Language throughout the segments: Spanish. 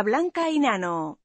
Blanca y Nano.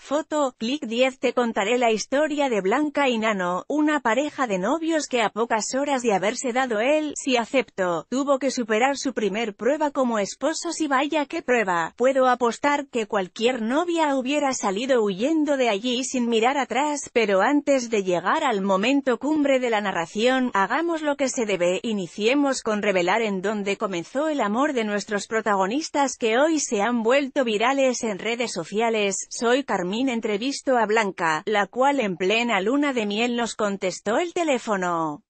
Foto, click 10 Te contaré la historia de Blanca y Nano, una pareja de novios que a pocas horas de haberse dado él, si acepto, tuvo que superar su primer prueba como esposo si vaya que prueba, puedo apostar que cualquier novia hubiera salido huyendo de allí sin mirar atrás, pero antes de llegar al momento cumbre de la narración, hagamos lo que se debe, iniciemos con revelar en dónde comenzó el amor de nuestros protagonistas que hoy se han vuelto virales en redes sociales, soy Carmen Entrevisto entrevistó a Blanca, la cual en plena luna de miel nos contestó el teléfono.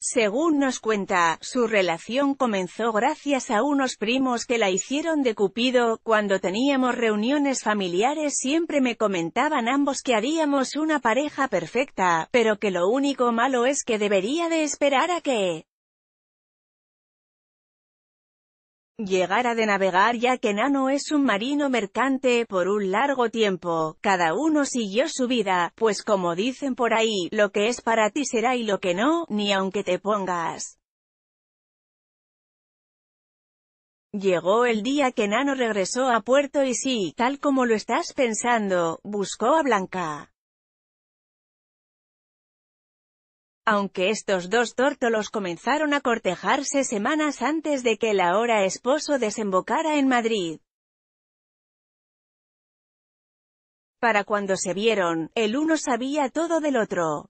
Según nos cuenta, su relación comenzó gracias a unos primos que la hicieron de Cupido, cuando teníamos reuniones familiares siempre me comentaban ambos que haríamos una pareja perfecta, pero que lo único malo es que debería de esperar a que llegara de navegar ya que Nano es un marino mercante por un largo tiempo, cada uno siguió su vida, pues como dicen por ahí, lo que es para ti será y lo que no, ni aunque te pongas. Llegó el día que Nano regresó a puerto y sí, tal como lo estás pensando, buscó a Blanca. aunque estos dos tórtolos comenzaron a cortejarse semanas antes de que el ahora esposo desembocara en Madrid. Para cuando se vieron, el uno sabía todo del otro.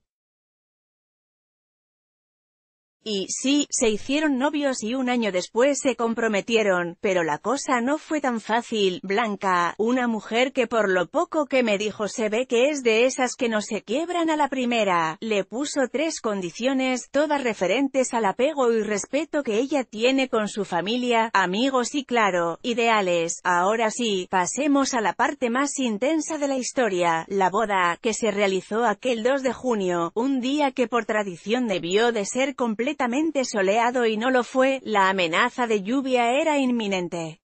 Y sí, se hicieron novios y un año después se comprometieron, pero la cosa no fue tan fácil. Blanca, una mujer que por lo poco que me dijo se ve que es de esas que no se quiebran a la primera, le puso tres condiciones, todas referentes al apego y respeto que ella tiene con su familia, amigos y claro, ideales. Ahora sí, pasemos a la parte más intensa de la historia, la boda, que se realizó aquel 2 de junio, un día que por tradición debió de ser completamente soleado y no lo fue, la amenaza de lluvia era inminente.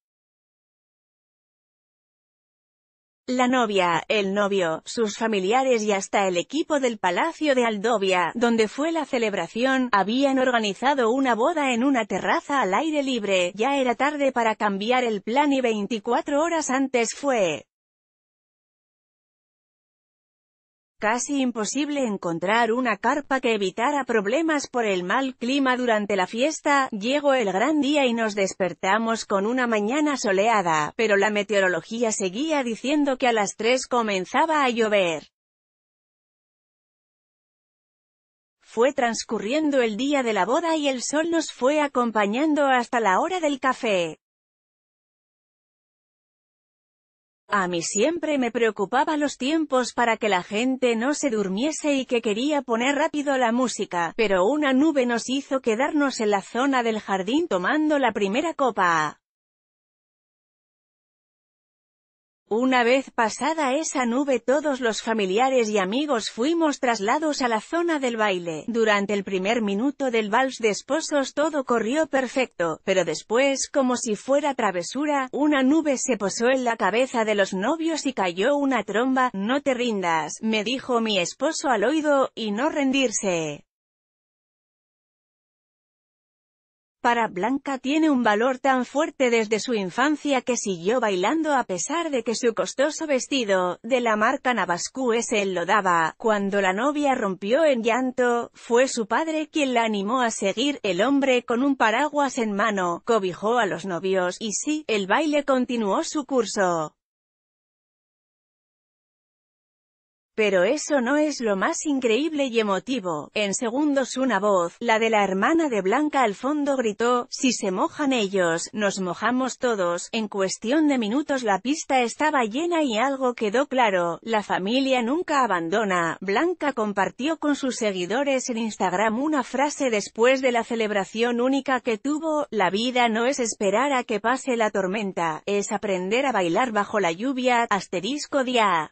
La novia, el novio, sus familiares y hasta el equipo del Palacio de Aldovia, donde fue la celebración, habían organizado una boda en una terraza al aire libre, ya era tarde para cambiar el plan y 24 horas antes fue casi imposible encontrar una carpa que evitara problemas por el mal clima durante la fiesta, llegó el gran día y nos despertamos con una mañana soleada, pero la meteorología seguía diciendo que a las 3 comenzaba a llover. Fue transcurriendo el día de la boda y el sol nos fue acompañando hasta la hora del café. A mí siempre me preocupaba los tiempos para que la gente no se durmiese y que quería poner rápido la música, pero una nube nos hizo quedarnos en la zona del jardín tomando la primera copa. Una vez pasada esa nube todos los familiares y amigos fuimos traslados a la zona del baile. Durante el primer minuto del vals de esposos todo corrió perfecto, pero después, como si fuera travesura, una nube se posó en la cabeza de los novios y cayó una tromba. No te rindas, me dijo mi esposo al oído, y no rendirse. Para Blanca tiene un valor tan fuerte desde su infancia que siguió bailando a pesar de que su costoso vestido, de la marca Navascu lo daba. Cuando la novia rompió en llanto, fue su padre quien la animó a seguir, el hombre con un paraguas en mano, cobijó a los novios, y sí, el baile continuó su curso. Pero eso no es lo más increíble y emotivo. En segundos una voz, la de la hermana de Blanca al fondo gritó, si se mojan ellos, nos mojamos todos. En cuestión de minutos la pista estaba llena y algo quedó claro, la familia nunca abandona. Blanca compartió con sus seguidores en Instagram una frase después de la celebración única que tuvo, la vida no es esperar a que pase la tormenta, es aprender a bailar bajo la lluvia, asterisco día.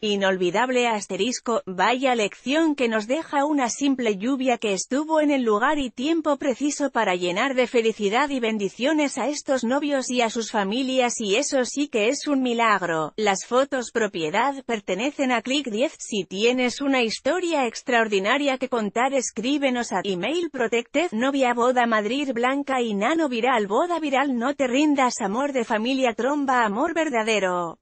Inolvidable asterisco, vaya lección que nos deja una simple lluvia que estuvo en el lugar y tiempo preciso para llenar de felicidad y bendiciones a estos novios y a sus familias y eso sí que es un milagro. Las fotos propiedad pertenecen a Click 10. Si tienes una historia extraordinaria que contar escríbenos a email protected novia boda madrid blanca y nano viral boda viral no te rindas amor de familia tromba amor verdadero.